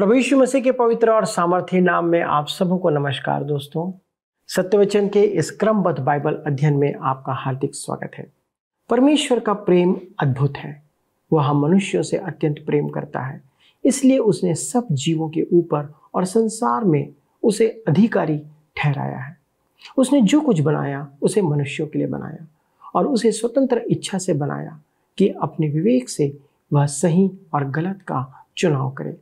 प्रभु यीशु मसीह के पवित्र और सामर्थ्य नाम में आप सबों को नमस्कार दोस्तों सत्यवचन के इस क्रमबद्ध बाइबल अध्ययन में आपका हार्दिक स्वागत है परमेश्वर का प्रेम अद्भुत है वह हम मनुष्यों से अत्यंत प्रेम करता है इसलिए उसने सब जीवों के ऊपर और संसार में उसे अधिकारी ठहराया है उसने जो कुछ बनाया उसे मनुष्यों के लिए बनाया और उसे स्वतंत्र इच्छा से बनाया कि अपने विवेक से वह सही और गलत का चुनाव करे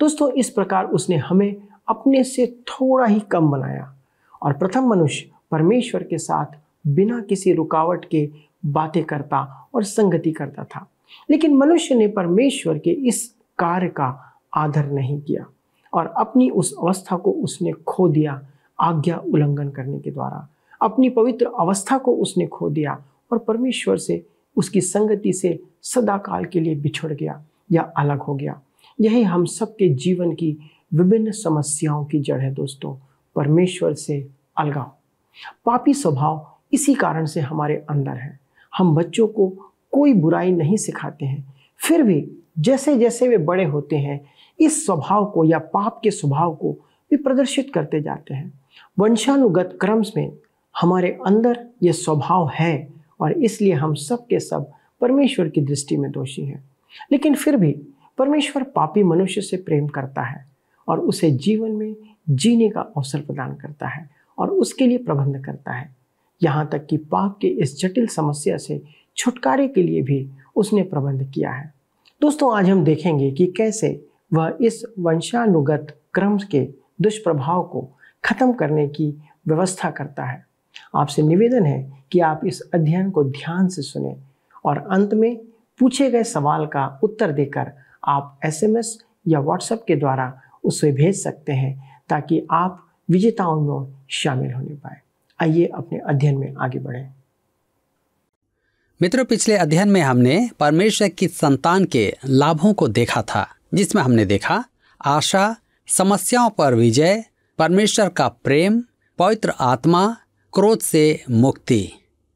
दोस्तों इस प्रकार उसने हमें अपने से थोड़ा ही कम बनाया और प्रथम मनुष्य परमेश्वर के साथ बिना किसी रुकावट के बातें करता और संगति करता था लेकिन मनुष्य ने परमेश्वर के इस कार्य का आदर नहीं किया और अपनी उस अवस्था को उसने खो दिया आज्ञा उल्लंघन करने के द्वारा अपनी पवित्र अवस्था को उसने खो दिया और परमेश्वर से उसकी संगति से सदाकाल के लिए बिछड़ गया या अलग हो गया यही हम सब के जीवन की विभिन्न समस्याओं की जड़ है दोस्तों परमेश्वर से अलगाव पापी स्वभाव इसी कारण से हमारे अंदर है हम बच्चों को कोई बुराई नहीं सिखाते हैं फिर भी जैसे जैसे वे बड़े होते हैं इस स्वभाव को या पाप के स्वभाव को भी प्रदर्शित करते जाते हैं वंशानुगत क्रम में हमारे अंदर यह स्वभाव है और इसलिए हम सब के सब परमेश्वर की दृष्टि में दोषी हैं लेकिन फिर भी परमेश्वर पापी मनुष्य से प्रेम करता है और उसे जीवन में जीने का अवसर प्रदान करता है और उसके लिए प्रबंध करता है यहाँ तक कि पाप के इस जटिल समस्या से छुटकारे के लिए भी उसने प्रबंध किया है दोस्तों आज हम देखेंगे कि कैसे वह इस वंशानुगत क्रम के दुष्प्रभाव को खत्म करने की व्यवस्था करता है आपसे निवेदन है कि आप इस अध्ययन को ध्यान से सुने और अंत में पूछे गए सवाल का उत्तर देकर आप एसएमएस या व्हाट्सएप के द्वारा उसे भेज सकते हैं ताकि आप विजेताओं में शामिल होने पाए आइए अपने अध्ययन में आगे बढ़ें मित्रों पिछले अध्ययन में हमने परमेश्वर की संतान के लाभों को देखा था जिसमें हमने देखा आशा समस्याओं पर विजय परमेश्वर का प्रेम पवित्र आत्मा क्रोध से मुक्ति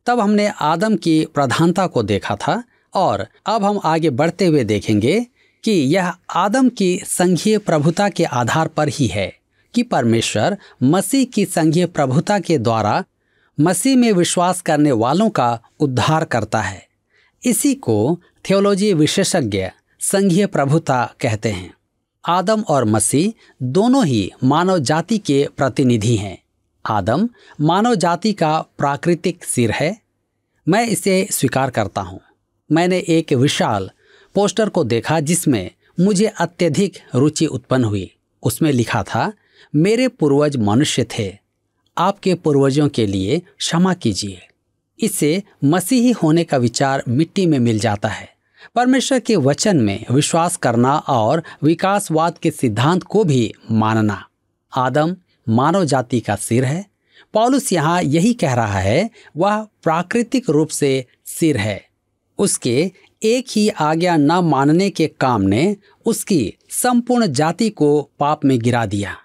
तब हमने आदम की प्रधानता को देखा था और अब हम आगे बढ़ते हुए देखेंगे कि यह आदम की संघीय प्रभुता के आधार पर ही है कि परमेश्वर मसीह की संघीय प्रभुता के द्वारा मसीह में विश्वास करने वालों का उद्धार करता है इसी को थियोलॉजी विशेषज्ञ संघीय प्रभुता कहते हैं आदम और मसीह दोनों ही मानव जाति के प्रतिनिधि हैं आदम मानव जाति का प्राकृतिक सिर है मैं इसे स्वीकार करता हूँ मैंने एक विशाल पोस्टर को देखा जिसमें मुझे अत्यधिक रुचि उत्पन्न हुई उसमें लिखा था मेरे पूर्वज मनुष्य थे आपके पूर्वजों के लिए क्षमा कीजिए इससे मसीही होने का विचार मिट्टी में मिल जाता है परमेश्वर के वचन में विश्वास करना और विकासवाद के सिद्धांत को भी मानना आदम मानव जाति का सिर है पॉलुस यहाँ यही कह रहा है वह प्राकृतिक रूप से सिर है उसके एक ही आज्ञा न मानने के काम ने उसकी संपूर्ण जाति को पाप में गिरा दिया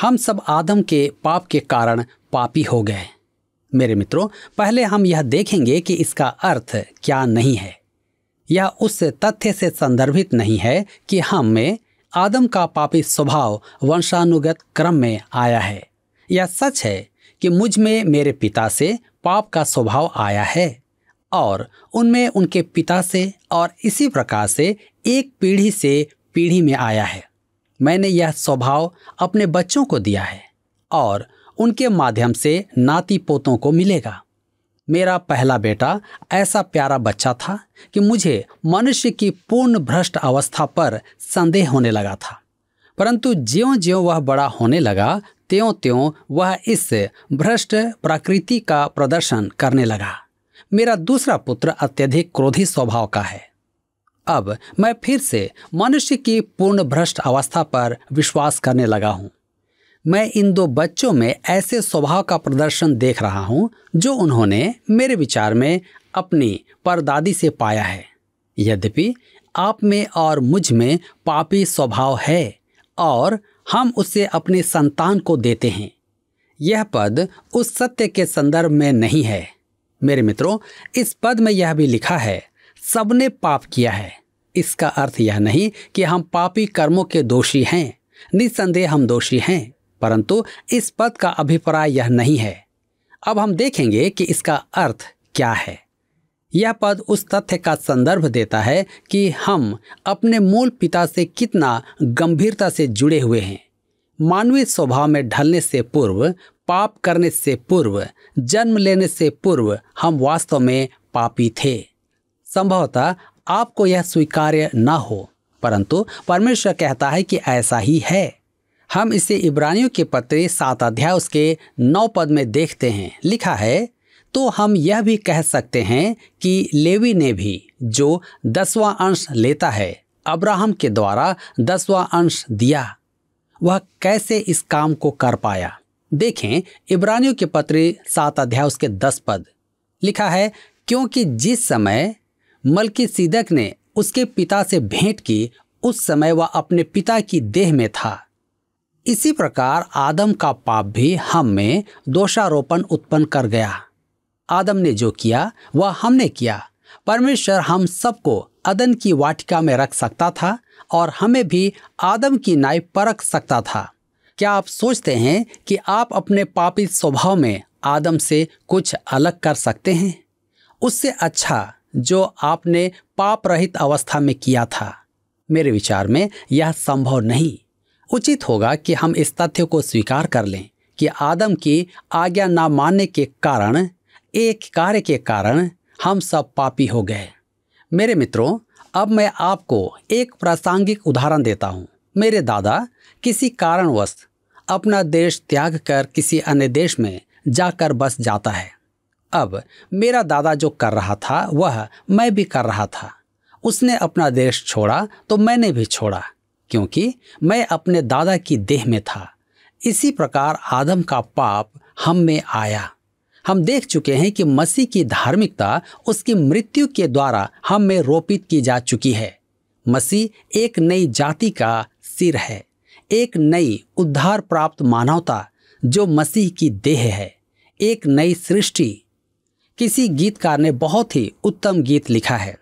हम सब आदम के पाप के कारण पापी हो गए मेरे मित्रों पहले हम यह देखेंगे कि इसका अर्थ क्या नहीं है यह उस तथ्य से संदर्भित नहीं है कि हम में आदम का पापी स्वभाव वंशानुगत क्रम में आया है यह सच है कि मुझ में मेरे पिता से पाप का स्वभाव आया है और उनमें उनके पिता से और इसी प्रकार से एक पीढ़ी से पीढ़ी में आया है मैंने यह स्वभाव अपने बच्चों को दिया है और उनके माध्यम से नाती पोतों को मिलेगा मेरा पहला बेटा ऐसा प्यारा बच्चा था कि मुझे मनुष्य की पूर्ण भ्रष्ट अवस्था पर संदेह होने लगा था परंतु ज्यो ज्यो वह बड़ा होने लगा त्यों त्यों वह इस भ्रष्ट प्रकृति का प्रदर्शन करने लगा मेरा दूसरा पुत्र अत्यधिक क्रोधी स्वभाव का है अब मैं फिर से मनुष्य की पूर्ण भ्रष्ट अवस्था पर विश्वास करने लगा हूँ मैं इन दो बच्चों में ऐसे स्वभाव का प्रदर्शन देख रहा हूँ जो उन्होंने मेरे विचार में अपनी परदादी से पाया है यद्यपि आप में और मुझ में पापी स्वभाव है और हम उसे अपने संतान को देते हैं यह पद उस सत्य के संदर्भ में नहीं है मेरे मित्रों इस पद में यह भी लिखा है सबने पाप किया है इसका अर्थ यह नहीं कि हम पापी कर्मों के दोषी हैं निसंदेह हम दोषी हैं परंतु इस पद का अभिप्राय यह नहीं है अब हम देखेंगे कि इसका अर्थ क्या है यह पद उस तथ्य का संदर्भ देता है कि हम अपने मूल पिता से कितना गंभीरता से जुड़े हुए हैं मानवीय स्वभाव में ढलने से पूर्व पाप करने से पूर्व जन्म लेने से पूर्व हम वास्तव में पापी थे संभवतः आपको यह स्वीकार्य न हो परंतु परमेश्वर कहता है कि ऐसा ही है हम इसे इब्रानियों के पत्र सात अध्याय उसके नौ पद में देखते हैं लिखा है तो हम यह भी कह सकते हैं कि लेवी ने भी जो दसवां अंश लेता है अब्राहम के द्वारा दसवां अंश दिया वह कैसे इस काम को कर पाया देखें इब्रानियों के पत्र सात अध्याय उसके दस पद लिखा है क्योंकि जिस समय मलकी सीदक ने उसके पिता से भेंट की उस समय वह अपने पिता की देह में था इसी प्रकार आदम का पाप भी हम में दोषारोपण उत्पन्न कर गया आदम ने जो किया वह हमने किया परमेश्वर हम सबको अदन की वाटिका में रख सकता था और हमें भी आदम की नाई परख सकता था क्या आप सोचते हैं कि आप अपने पापी स्वभाव में आदम से कुछ अलग कर सकते हैं उससे अच्छा जो आपने पाप रहित अवस्था में किया था मेरे विचार में यह संभव नहीं उचित होगा कि हम इस तथ्य को स्वीकार कर लें कि आदम की आज्ञा ना मानने के कारण एक कार्य के कारण हम सब पापी हो गए मेरे मित्रों अब मैं आपको एक प्रासंगिक उदाहरण देता हूँ मेरे दादा किसी कारणवश अपना देश त्याग कर किसी अन्य देश में जाकर बस जाता है अब मेरा दादा जो कर रहा था वह मैं भी कर रहा था उसने अपना देश छोड़ा तो मैंने भी छोड़ा क्योंकि मैं अपने दादा की देह में था इसी प्रकार आदम का पाप हम में आया हम देख चुके हैं कि मसीह की धार्मिकता उसकी मृत्यु के द्वारा हम में रोपित की जा चुकी है मसीह एक नई जाति का सिर है एक नई उद्धार प्राप्त मानवता जो मसीह की देह है एक नई सृष्टि किसी गीतकार ने बहुत ही उत्तम गीत लिखा है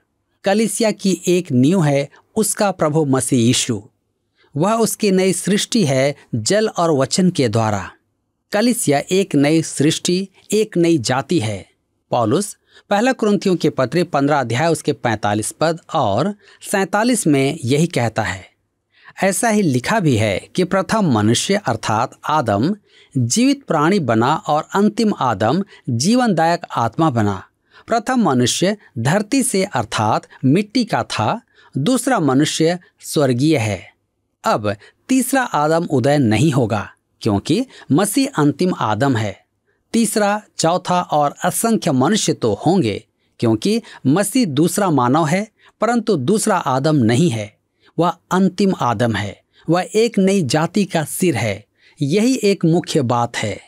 कलिसिया की एक नींव है उसका प्रभु मसीह यीशु वह उसकी नई सृष्टि है जल और वचन के द्वारा कलिसिया एक नई सृष्टि एक नई जाति है पॉलुस पहला क्रंथियों के पत्र पंद्रह अध्याय उसके पैंतालीस पद और सैतालीस में यही कहता है ऐसा ही लिखा भी है कि प्रथम मनुष्य अर्थात आदम जीवित प्राणी बना और अंतिम आदम जीवनदायक आत्मा बना प्रथम मनुष्य धरती से अर्थात मिट्टी का था दूसरा मनुष्य स्वर्गीय है अब तीसरा आदम उदय नहीं होगा क्योंकि मसीह अंतिम आदम है तीसरा चौथा और असंख्य मनुष्य तो होंगे क्योंकि मसीह दूसरा मानव है परंतु दूसरा आदम नहीं है वह अंतिम आदम है वह एक नई जाति का सिर है यही एक मुख्य बात है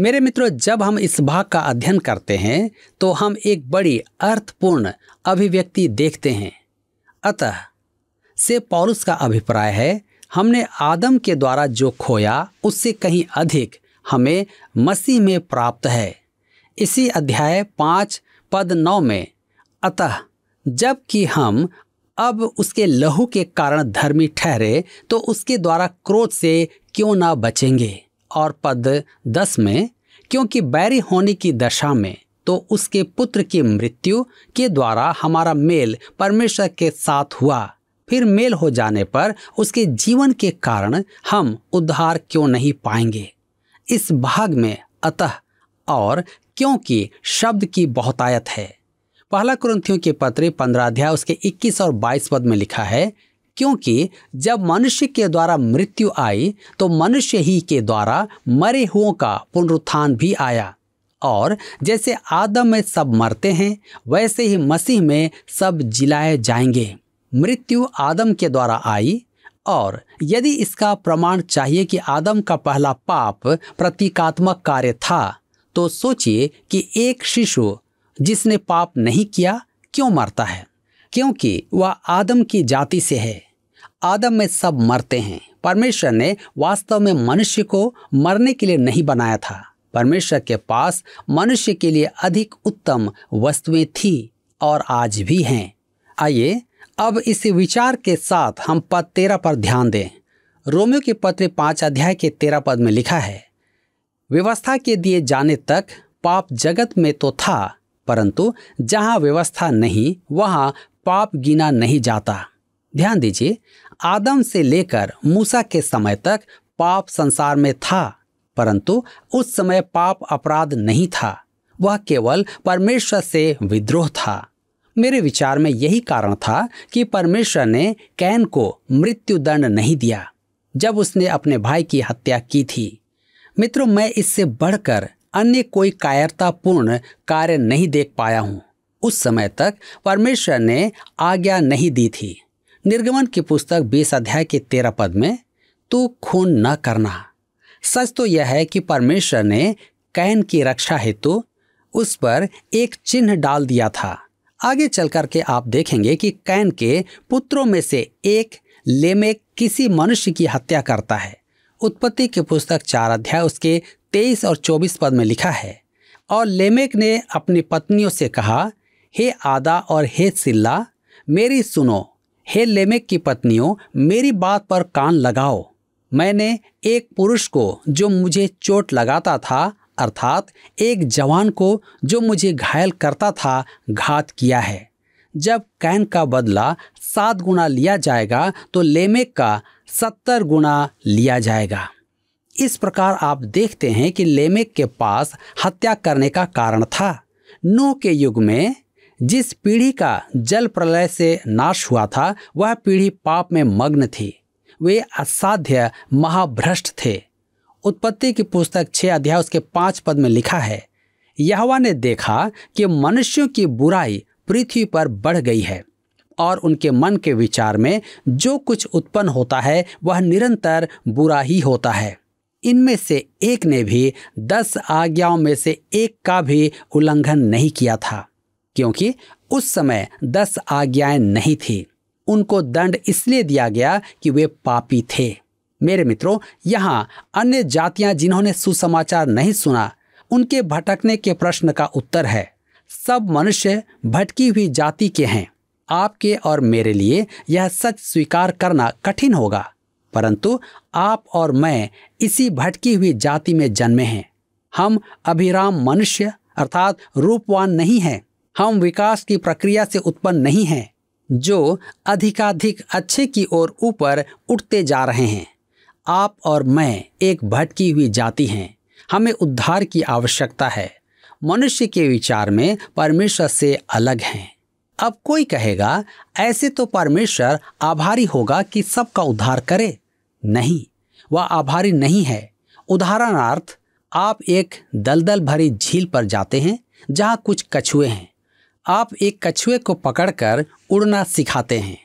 मेरे मित्रों जब हम इस भाग का अध्ययन करते हैं तो हम एक बड़ी अर्थपूर्ण अभिव्यक्ति देखते हैं अतः से पौरुष का अभिप्राय है हमने आदम के द्वारा जो खोया उससे कहीं अधिक हमें मसीह में प्राप्त है इसी अध्याय पाँच पद नौ में अतः जबकि हम अब उसके लहू के कारण धर्मी ठहरे तो उसके द्वारा क्रोध से क्यों ना बचेंगे और पद दस में क्योंकि बैरी होने की दशा में तो उसके पुत्र की मृत्यु के द्वारा हमारा मेल परमेश्वर के साथ हुआ फिर मेल हो जाने पर उसके जीवन के कारण हम उद्धार क्यों नहीं पाएंगे इस भाग में अतः और क्योंकि शब्द की बहुतायत है पहला क्रंथियों के पत्र पंद्राध्याय अध्याय उसके 21 और 22 पद में लिखा है क्योंकि जब मनुष्य के द्वारा मृत्यु आई तो मनुष्य ही के द्वारा मरे हुओं का पुनरुत्थान भी आया और जैसे आदम में सब मरते हैं वैसे ही मसीह में सब जिलाए जाएंगे मृत्यु आदम के द्वारा आई और यदि इसका प्रमाण चाहिए कि आदम का पहला पाप प्रतीकात्मक कार्य था तो सोचिए कि एक शिशु जिसने पाप नहीं किया क्यों मरता है क्योंकि वह आदम की जाति से है आदम में सब मरते हैं परमेश्वर ने वास्तव में मनुष्य को मरने के लिए नहीं बनाया था परमेश्वर के पास मनुष्य के लिए अधिक उत्तम वस्तुएं थी और आज भी हैं आइए अब इस विचार के साथ हम पद तेरह पर ध्यान दें रोमियो के पत्र पाँच अध्याय के तेरह पद में लिखा है व्यवस्था के दिए जाने तक पाप जगत में तो था परंतु जहाँ व्यवस्था नहीं वहाँ पाप गिना नहीं जाता ध्यान दीजिए आदम से लेकर मूसा के समय तक पाप संसार में था परंतु उस समय पाप अपराध नहीं था वह केवल परमेश्वर से विद्रोह था मेरे विचार में यही कारण था कि परमेश्वर ने कैन को मृत्युदंड नहीं दिया जब उसने अपने भाई की हत्या की थी मित्रों मैं इससे बढ़कर अन्य कोई कायरतापूर्ण कार्य नहीं देख पाया हूँ उस समय तक परमेश्वर ने आज्ञा नहीं दी थी निर्गमन की पुस्तक बीस अध्याय के तेरह पद में तू खून न करना सच तो यह है कि परमेश्वर ने कैन की रक्षा हेतु उस पर एक चिन्ह डाल दिया था आगे चल करके आप देखेंगे कि कैन के पुत्रों में से एक लेमेक किसी मनुष्य की हत्या करता है उत्पत्ति की पुस्तक चार अध्याय उसके तेईस और चौबीस पद में लिखा है और लेमेक ने अपनी पत्नियों से कहा हे आदा और हे सिल्ला मेरी सुनो हे लेमेक की पत्नियों मेरी बात पर कान लगाओ मैंने एक पुरुष को जो मुझे चोट लगाता था अर्थात एक जवान को जो मुझे घायल करता था घात किया है जब कैन का बदला सात गुना लिया जाएगा तो लेमेक का सत्तर गुना लिया जाएगा इस प्रकार आप देखते हैं कि लेमेक के पास हत्या करने का कारण था नो के युग में जिस पीढ़ी का जल प्रलय से नाश हुआ था वह पीढ़ी पाप में मग्न थी वे असाध्य महाभ्रष्ट थे उत्पत्ति की पुस्तक छः अध्याय उसके पाँच पद में लिखा है यहवा ने देखा कि मनुष्यों की बुराई पृथ्वी पर बढ़ गई है और उनके मन के विचार में जो कुछ उत्पन्न होता है वह निरंतर बुरा ही होता है इनमें से एक ने भी दस आज्ञाओं में से एक का भी उल्लंघन नहीं किया था क्योंकि उस समय दस आज्ञाएं नहीं थी उनको दंड इसलिए दिया गया कि वे पापी थे मेरे मित्रों यहाँ अन्य जातियां जिन्होंने सुसमाचार नहीं सुना उनके भटकने के प्रश्न का उत्तर है सब मनुष्य भटकी हुई जाति के हैं आपके और मेरे लिए यह सच स्वीकार करना कठिन होगा परंतु आप और मैं इसी भटकी हुई जाति में जन्मे हैं हम अभिराम मनुष्य अर्थात रूपवान नहीं हैं हम विकास की प्रक्रिया से उत्पन्न नहीं हैं जो अधिकाधिक अच्छे की ओर ऊपर उठते जा रहे हैं आप और मैं एक भटकी हुई जाति हैं हमें उद्धार की आवश्यकता है मनुष्य के विचार में परमेश्वर से अलग हैं अब कोई कहेगा ऐसे तो परमेश्वर आभारी होगा कि सबका उद्धार करे नहीं वह आभारी नहीं है उदाहरणार्थ आप एक दलदल भरी झील पर जाते हैं जहां कुछ कछुए हैं आप एक कछुए को पकड़कर उड़ना सिखाते हैं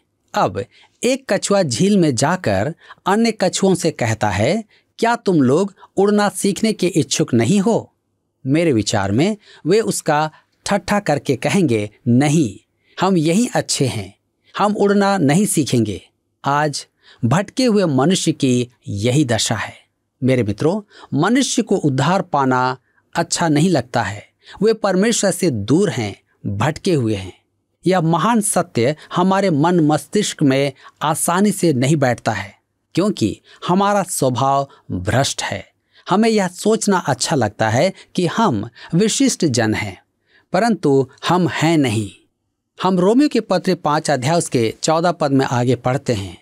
अब एक कछुआ झील में जाकर अन्य कछुओं से कहता है क्या तुम लोग उड़ना सीखने के इच्छुक नहीं हो मेरे विचार में वे उसका ठट्ठा करके कहेंगे नहीं हम यही अच्छे हैं हम उड़ना नहीं सीखेंगे आज भटके हुए मनुष्य की यही दशा है मेरे मित्रों मनुष्य को उद्धार पाना अच्छा नहीं लगता है वे परमेश्वर से दूर हैं भटके हुए हैं यह महान सत्य हमारे मन मस्तिष्क में आसानी से नहीं बैठता है क्योंकि हमारा स्वभाव भ्रष्ट है हमें यह सोचना अच्छा लगता है कि हम विशिष्ट जन हैं परंतु हम हैं नहीं हम रोमियो के पत्र पाँच अध्याय उसके चौदह पद में आगे पढ़ते हैं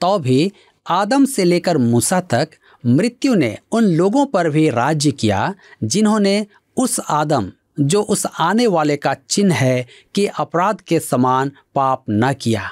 तो भी आदम से लेकर मूसा तक मृत्यु ने उन लोगों पर भी राज्य किया जिन्होंने उस आदम जो उस आने वाले का चिन्ह है कि अपराध के समान पाप न किया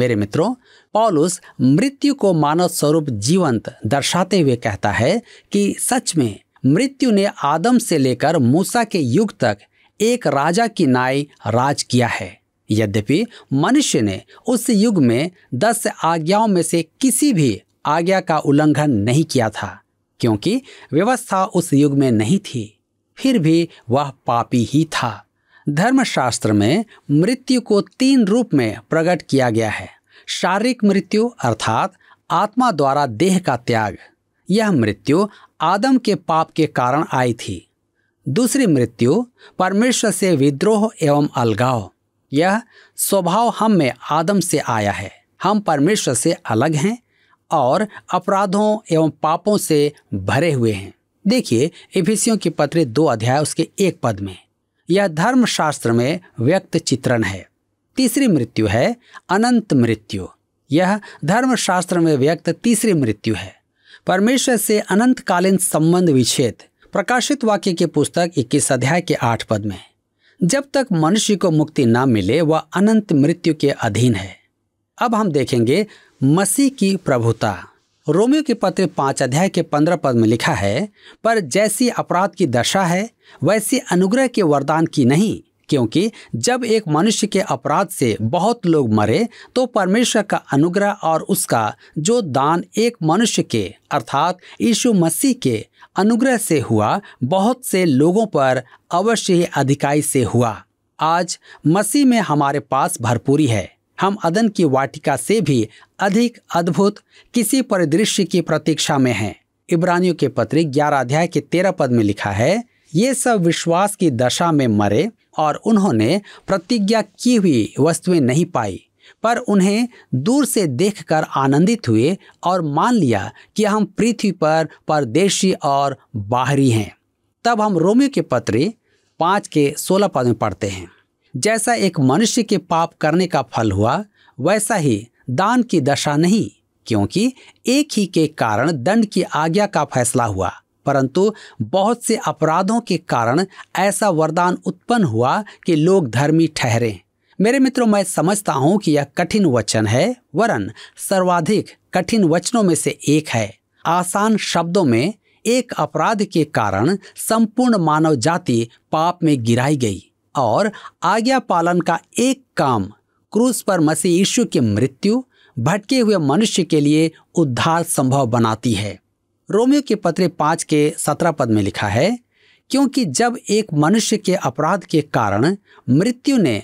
मेरे मित्रों पॉलुस मृत्यु को मानव स्वरूप जीवंत दर्शाते हुए कहता है कि सच में मृत्यु ने आदम से लेकर मूसा के युग तक एक राजा की नाई राज किया है यद्यपि मनुष्य ने उस युग में दस आज्ञाओं में से किसी भी आज्ञा का उल्लंघन नहीं किया था क्योंकि व्यवस्था उस युग में नहीं थी फिर भी वह पापी ही था धर्मशास्त्र में मृत्यु को तीन रूप में प्रकट किया गया है शारीरिक मृत्यु अर्थात आत्मा द्वारा देह का त्याग यह मृत्यु आदम के पाप के कारण आई थी दूसरी मृत्यु परमेश्वर से विद्रोह एवं अलगाव यह स्वभाव हम में आदम से आया है हम परमेश्वर से अलग हैं और अपराधों एवं पापों से भरे हुए हैं देखिए एफिसियों के पत्र दो अध्याय उसके एक पद में यह धर्मशास्त्र में व्यक्त चित्रण है तीसरी मृत्यु है अनंत मृत्यु यह धर्मशास्त्र में व्यक्त तीसरी मृत्यु है परमेश्वर से अनंतकालीन संबंध विच्छेद प्रकाशित वाक्य की पुस्तक 21 अध्याय के आठ पद में जब तक मनुष्य को मुक्ति ना मिले वह अनंत मृत्यु के अधीन है अब हम देखेंगे मसीह की प्रभुता रोमियो के पत्र पांच अध्याय के पंद्रह पद में लिखा है पर जैसी अपराध की दशा है वैसी अनुग्रह के वरदान की नहीं क्योंकि जब एक मनुष्य के अपराध से बहुत लोग मरे तो परमेश्वर का अनुग्रह और उसका जो दान एक मनुष्य के अर्थात यीशु मसीह के अनुग्रह से हुआ बहुत से लोगों पर अवश्य ही अधिकाई से हुआ आज मसीह में हमारे पास भरपूरी है हम अदन की वाटिका से भी अधिक अद्भुत किसी परिदृश्य की प्रतीक्षा में हैं इब्रानियों के पत्र ग्यारह अध्याय के तेरह पद में लिखा है ये सब विश्वास की दशा में मरे और उन्होंने प्रतिज्ञा की हुई वस्तुएं नहीं पाई पर उन्हें दूर से देखकर आनंदित हुए और मान लिया कि हम पृथ्वी पर परदेशी और बाहरी हैं तब हम रोमियो के पत्री पाँच के सोलह पद में पढ़ते हैं जैसा एक मनुष्य के पाप करने का फल हुआ वैसा ही दान की दशा नहीं क्योंकि एक ही के कारण दंड की आज्ञा का फैसला हुआ परंतु बहुत से अपराधों के कारण ऐसा वरदान उत्पन्न हुआ कि लोग धर्मी ठहरे मेरे मित्रों मैं समझता हूं कि यह कठिन वचन है वरन सर्वाधिक कठिन वचनों में से एक है आसान शब्दों में एक अपराध के कारण संपूर्ण मानव जाति पाप में गिराई गई और आज्ञा पालन का एक काम क्रूस पर मसीह यीशु की मृत्यु भटके हुए मनुष्य के लिए उद्धार संभव बनाती है रोमियो के पत्र पाँच के सत्रह पद में लिखा है क्योंकि जब एक मनुष्य के अपराध के कारण मृत्यु ने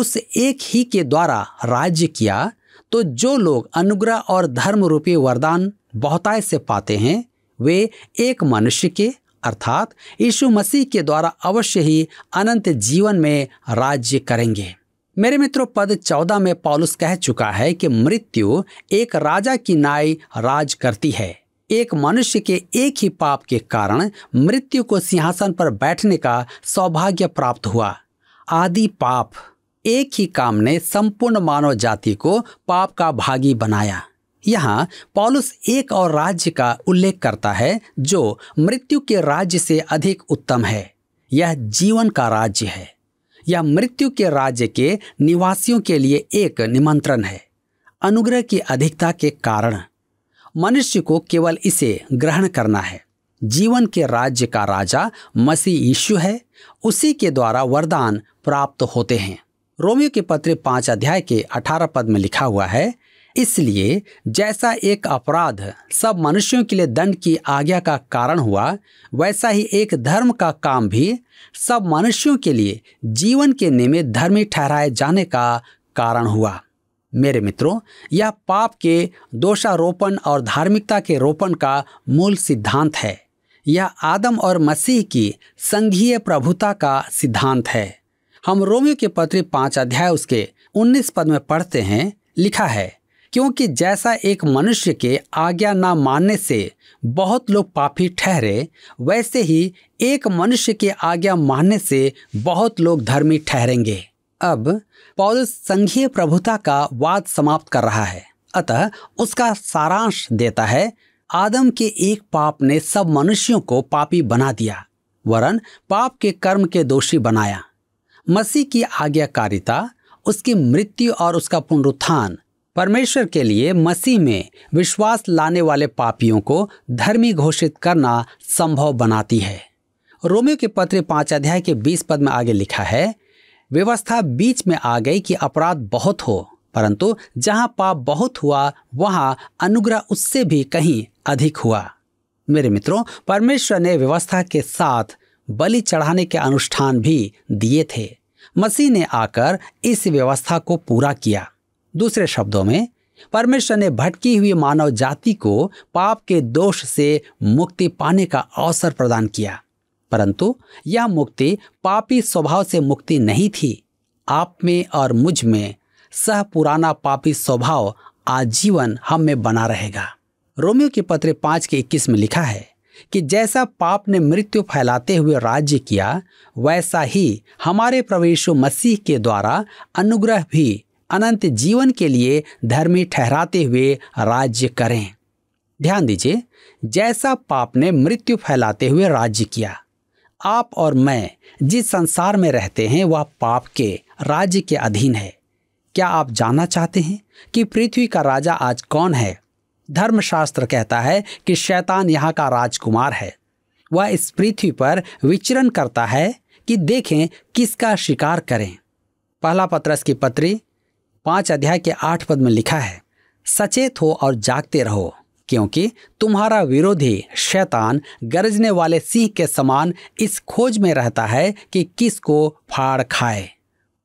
उस एक ही के द्वारा राज्य किया तो जो लोग अनुग्रह और धर्म रूपी वरदान बहुताय से पाते हैं वे एक मनुष्य के अर्थात यीशु मसीह के द्वारा अवश्य ही अनंत जीवन में राज्य करेंगे मेरे मित्रों पद चौदह में पॉलुस कह चुका है कि मृत्यु एक राजा की नाई राज करती है एक मनुष्य के एक ही पाप के कारण मृत्यु को सिंहासन पर बैठने का सौभाग्य प्राप्त हुआ आदि पाप एक ही काम ने संपूर्ण मानव जाति को पाप का भागी बनाया यहाँ पॉलुस एक और राज्य का उल्लेख करता है जो मृत्यु के राज्य से अधिक उत्तम है यह जीवन का राज्य है यह मृत्यु के राज्य के निवासियों के लिए एक निमंत्रण है अनुग्रह की अधिकता के कारण मनुष्य को केवल इसे ग्रहण करना है जीवन के राज्य का राजा मसीह यीशु है उसी के द्वारा वरदान प्राप्त होते हैं रोमियो के पत्र पांच अध्याय के अठारह पद में लिखा हुआ है इसलिए जैसा एक अपराध सब मनुष्यों के लिए दंड की आज्ञा का कारण हुआ वैसा ही एक धर्म का काम भी सब मनुष्यों के लिए जीवन के निमित्त धर्मी ठहराए जाने का कारण हुआ मेरे मित्रों यह पाप के दोषारोपण और धार्मिकता के रोपण का मूल सिद्धांत है यह आदम और मसीह की संघीय प्रभुता का सिद्धांत है हम रोमियो के पत्री पांच अध्याय उसके उन्नीस पद में पढ़ते हैं लिखा है क्योंकि जैसा एक मनुष्य के आज्ञा ना मानने से बहुत लोग पापी ठहरे वैसे ही एक मनुष्य के आज्ञा मानने से बहुत लोग धर्मी ठहरेंगे अब पौल संघीय प्रभुता का वाद समाप्त कर रहा है अतः उसका सारांश देता है आदम के एक पाप ने सब मनुष्यों को पापी बना दिया वरन पाप के कर्म के दोषी बनाया मसीह की आज्ञाकारिता उसकी मृत्यु और उसका पुनरुत्थान परमेश्वर के लिए मसीह में विश्वास लाने वाले पापियों को धर्मी घोषित करना संभव बनाती है रोमियो के पत्र पांच अध्याय के बीस पद में आगे लिखा है व्यवस्था बीच में आ गई कि अपराध बहुत हो परंतु जहां पाप बहुत हुआ वहां अनुग्रह उससे भी कहीं अधिक हुआ मेरे मित्रों परमेश्वर ने व्यवस्था के साथ बलि चढ़ाने के अनुष्ठान भी दिए थे मसीह ने आकर इस व्यवस्था को पूरा किया दूसरे शब्दों में परमेश्वर ने भटकी हुई मानव जाति को पाप के दोष से मुक्ति पाने का अवसर प्रदान किया परंतु यह मुक्ति पापी स्वभाव से मुक्ति नहीं थी आप में और मुझ में सह पुराना पापी स्वभाव आजीवन हम में बना रहेगा रोमियो के पत्र पांच के इक्कीस में लिखा है कि जैसा पाप ने मृत्यु फैलाते हुए राज्य किया वैसा ही हमारे प्रवेशु मसीह के द्वारा अनुग्रह भी अनंत जीवन के लिए धर्मी ठहराते हुए राज्य करें ध्यान दीजिए जैसा पाप ने मृत्यु फैलाते हुए राज्य किया आप और मैं जिस संसार में रहते हैं वह पाप के राज्य के अधीन है क्या आप जानना चाहते हैं कि पृथ्वी का राजा आज कौन है धर्मशास्त्र कहता है कि शैतान यहाँ का राजकुमार है वह इस पृथ्वी पर विचरण करता है कि देखें किसका शिकार करें पहला पत्रस की पत्री पांच अध्याय के आठ पद में लिखा है सचेत हो और जागते रहो क्योंकि तुम्हारा विरोधी शैतान गरजने वाले सिंह के समान इस खोज में रहता है कि किसको फाड़ खाए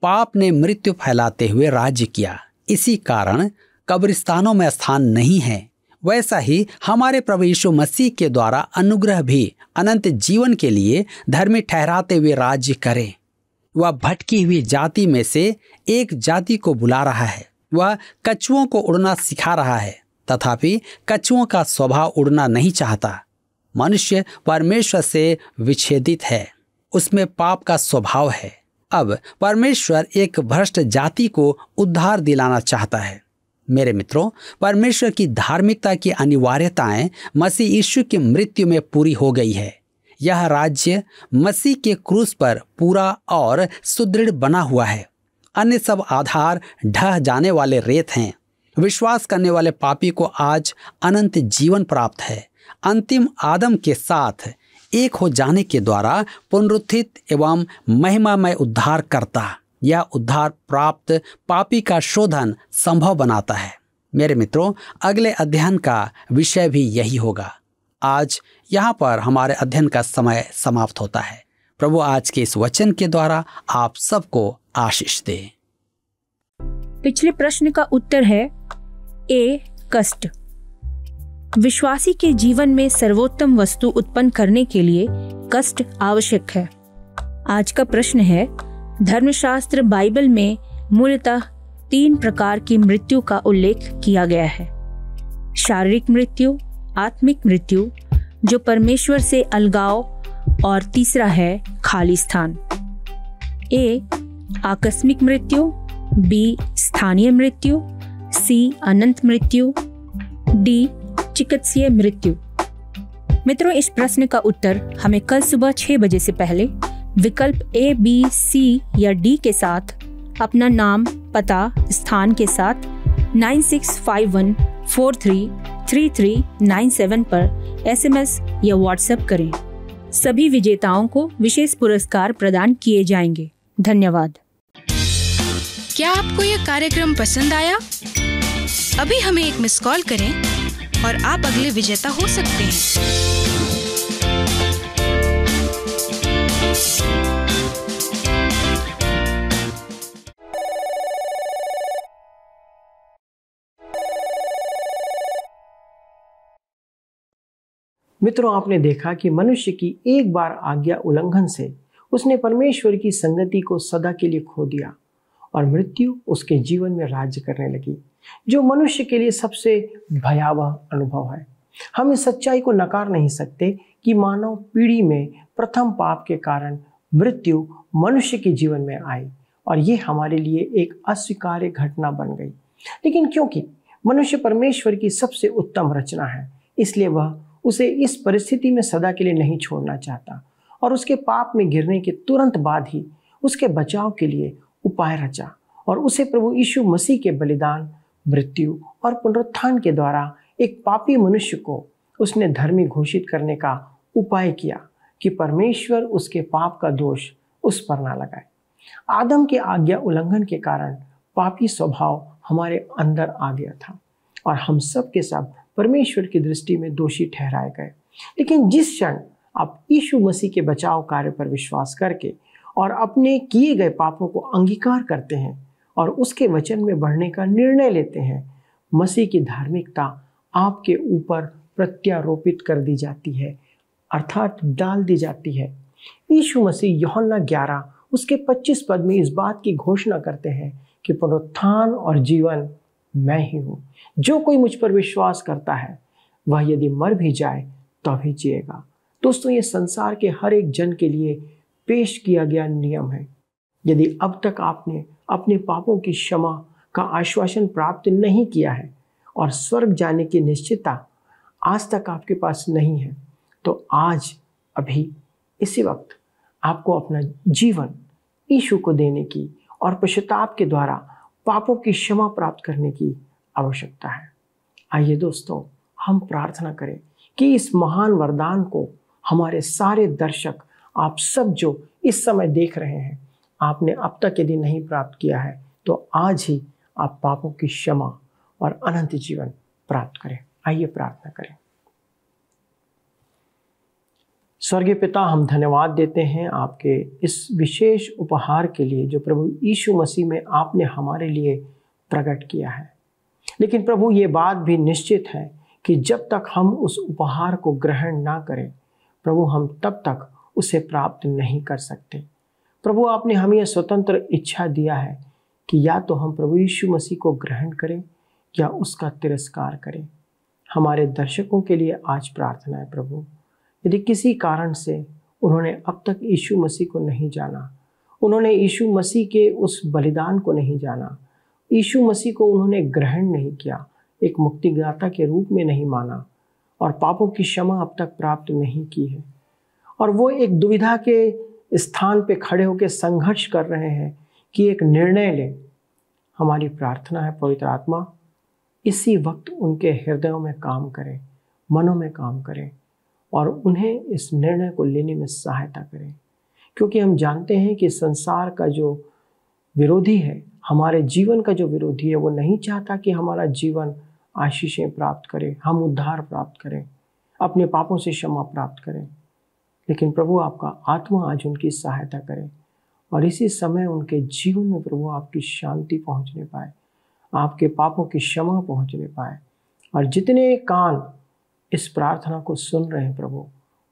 पाप ने मृत्यु फैलाते हुए राज्य किया इसी कारण कब्रिस्तानों में स्थान नहीं है वैसा ही हमारे प्रभु यीशु मसीह के द्वारा अनुग्रह भी अनंत जीवन के लिए धर्मी ठहराते हुए राज्य करें वह भटकी हुई जाति में से एक जाति को बुला रहा है वह कछुओं को उड़ना सिखा रहा है तथापि कछुओं का स्वभाव उड़ना नहीं चाहता मनुष्य परमेश्वर से विच्छेदित है उसमें पाप का स्वभाव है अब परमेश्वर एक भ्रष्ट जाति को उद्धार दिलाना चाहता है मेरे मित्रों परमेश्वर की धार्मिकता की अनिवार्यताएं मसीह यीशु की मृत्यु में पूरी हो गई है यह राज्य मसीह के क्रूस पर पूरा और सुदृढ़ बना हुआ है अन्य सब आधार ढह जाने वाले रेत हैं विश्वास करने वाले पापी को आज अनंत जीवन प्राप्त है अंतिम आदम के साथ एक हो जाने के द्वारा पुनरुत्थित एवं महिमामय उद्धार करता यह उद्धार प्राप्त पापी का शोधन संभव बनाता है मेरे मित्रों अगले अध्ययन का विषय भी यही होगा आज यहाँ पर हमारे अध्ययन का समय समाप्त होता है प्रभु आज के इस वचन के द्वारा आप सबको आशीष दे पिछले प्रश्न का उत्तर है ए कष्ट विश्वासी के जीवन में सर्वोत्तम वस्तु उत्पन्न करने के लिए कष्ट आवश्यक है आज का प्रश्न है धर्मशास्त्र बाइबल में मूलतः तीन प्रकार की मृत्यु का उल्लेख किया गया है शारीरिक मृत्यु आत्मिक मृत्यु जो परमेश्वर से अलगाव और तीसरा है खाली स्थान ए आकस्मिक मृत्यु बी स्थानीय मृत्यु सी अनंत मृत्यु डी चिकित्सीय मृत्यु मित्रों इस प्रश्न का उत्तर हमें कल सुबह छह बजे से पहले विकल्प ए बी सी या डी के साथ अपना नाम पता स्थान के साथ nine six five one four three 3397 पर एसएमएस या व्हाट्सएप करें सभी विजेताओं को विशेष पुरस्कार प्रदान किए जाएंगे धन्यवाद क्या आपको यह कार्यक्रम पसंद आया अभी हमें एक मिस कॉल करें और आप अगले विजेता हो सकते हैं मित्रों आपने देखा कि मनुष्य की एक बार आज्ञा उल्लंघन से उसने परमेश्वर की संगति को सदा के लिए खो दिया और मृत्यु उसके जीवन में राज्य करने लगी जो मनुष्य के लिए सबसे भयावह अनुभव है हम इस सच्चाई को नकार नहीं सकते कि मानव पीढ़ी में प्रथम पाप के कारण मृत्यु मनुष्य के जीवन में आई और ये हमारे लिए एक अस्वीकार्य घटना बन गई लेकिन क्योंकि मनुष्य परमेश्वर की सबसे उत्तम रचना है इसलिए वह उसे इस परिस्थिति में सदा के लिए नहीं छोड़ना चाहता और उसके पाप में गिरने के तुरंत बाद ही उसके बचाव के लिए उपाय रचा और उसे प्रभु यीशु मसीह के बलिदान मृत्यु और पुनरुत्थान के द्वारा एक पापी मनुष्य को उसने धर्मी घोषित करने का उपाय किया कि परमेश्वर उसके पाप का दोष उस पर ना लगाए आदम के आज्ञा उल्लंघन के कारण पापी स्वभाव हमारे अंदर आ गया था और हम सब के सब परमेश्वर की दृष्टि में दोषी ठहराए गए लेकिन जिस क्षण आप यीशु मसीह के बचाव कार्य पर विश्वास करके और अपने किए गए पापों को अंगीकार करते हैं और उसके वचन में बढ़ने का निर्णय लेते हैं मसीह की धार्मिकता आपके ऊपर प्रत्यारोपित कर दी जाती है अर्थात डाल दी जाती है यीशु मसीह यौहन्ना ग्यारह उसके 25 पद में इस बात की घोषणा करते हैं कि पुनरुत्थान और जीवन मैं ही हूँ जो कोई मुझ पर विश्वास करता है वह यदि मर भी जाए तो भी जिएगा दोस्तों ये संसार के हर एक जन के लिए पेश किया गया नियम है यदि अब तक आपने अपने पापों की क्षमा का आश्वासन प्राप्त नहीं किया है और स्वर्ग जाने की निश्चितता आज तक आपके पास नहीं है तो आज अभी इसी वक्त आपको अपना जीवन ईशु को देने की और पश्चाताप के द्वारा पापों की क्षमा प्राप्त करने की आवश्यकता है आइए दोस्तों हम प्रार्थना करें कि इस महान वरदान को हमारे सारे दर्शक आप सब जो इस समय देख रहे हैं आपने अब तक यदि नहीं प्राप्त किया है तो आज ही आप पापों की क्षमा और अनंत जीवन प्राप्त करें आइए प्रार्थना करें स्वर्गीय पिता हम धन्यवाद देते हैं आपके इस विशेष उपहार के लिए जो प्रभु यीशु मसीह में आपने हमारे लिए प्रकट किया है लेकिन प्रभु ये बात भी निश्चित है कि जब तक हम उस उपहार को ग्रहण ना करें प्रभु हम तब तक उसे प्राप्त नहीं कर सकते प्रभु आपने हमें यह स्वतंत्र इच्छा दिया है कि या तो हम प्रभु यीशु मसीह को ग्रहण करें या उसका तिरस्कार करें हमारे दर्शकों के लिए आज प्रार्थना है प्रभु यदि किसी कारण से उन्होंने अब तक यीशु मसीह को नहीं जाना उन्होंने यीशु मसीह के उस बलिदान को नहीं जाना यीशु मसीह को उन्होंने ग्रहण नहीं किया एक मुक्तिदाता के रूप में नहीं माना और पापों की क्षमा अब तक प्राप्त नहीं की है और वो एक दुविधा के स्थान पे खड़े होकर संघर्ष कर रहे हैं कि एक निर्णय लें हमारी प्रार्थना है पवित्र आत्मा इसी वक्त उनके हृदयों में काम करें मनों में काम करें और उन्हें इस निर्णय को लेने में सहायता करें क्योंकि हम जानते हैं कि संसार का जो विरोधी है हमारे जीवन का जो विरोधी है वो नहीं चाहता कि हमारा जीवन आशीषें प्राप्त करें हम उद्धार प्राप्त करें अपने पापों से क्षमा प्राप्त करें लेकिन प्रभु आपका आत्मा आज उनकी सहायता करें और इसी समय उनके जीवन में प्रभु आपकी शांति पहुंचने पाए आपके पापों की क्षमा पहुंचने पाए और जितने कान इस प्रार्थना को सुन रहे हैं प्रभु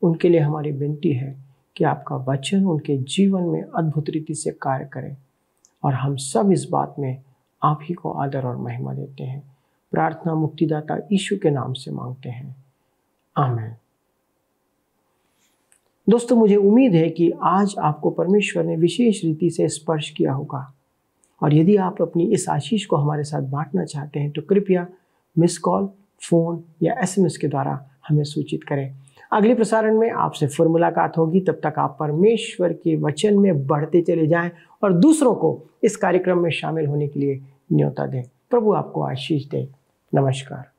उनके लिए हमारी विनती है कि आपका वचन उनके जीवन में अद्भुत रीति से कार्य करे और हम सब इस बात में आप ही को आदर और महिमा देते हैं प्रार्थना मुक्तिदाता ईशु के नाम से मांगते हैं आमेन दोस्तों मुझे उम्मीद है कि आज आपको परमेश्वर ने विशेष रीति से स्पर्श किया होगा और यदि आप अपनी इस आशीष को हमारे साथ बांटना चाहते हैं तो कृपया मिस कॉल फ़ोन या एसएमएस के द्वारा हमें सूचित करें अगले प्रसारण में आपसे फिर मुलाकात होगी तब तक आप परमेश्वर के वचन में बढ़ते चले जाएं और दूसरों को इस कार्यक्रम में शामिल होने के लिए न्योता दें प्रभु आपको आशीष दे नमस्कार